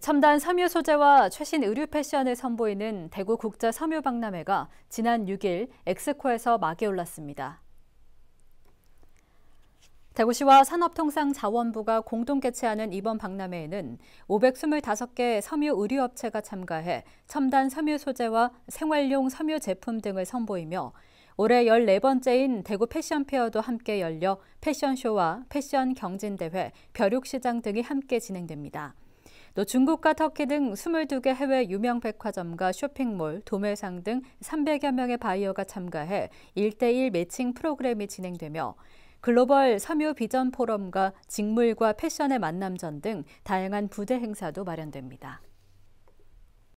첨단 섬유 소재와 최신 의류 패션을 선보이는 대구 국제 섬유 박람회가 지난 6일 엑스코에서 막에 올랐습니다. 대구시와 산업통상자원부가 공동 개최하는 이번 박람회에는 525개 섬유 의류업체가 참가해 첨단 섬유 소재와 생활용 섬유 제품 등을 선보이며 올해 14번째인 대구 패션페어도 함께 열려 패션쇼와 패션 경진대회, 벼룩시장 등이 함께 진행됩니다. 또 중국과 터키 등 22개 해외 유명 백화점과 쇼핑몰, 도매상 등 300여 명의 바이어가 참가해 1대1 매칭 프로그램이 진행되며 글로벌 섬유 비전 포럼과 직물과 패션의 만남전 등 다양한 부대 행사도 마련됩니다.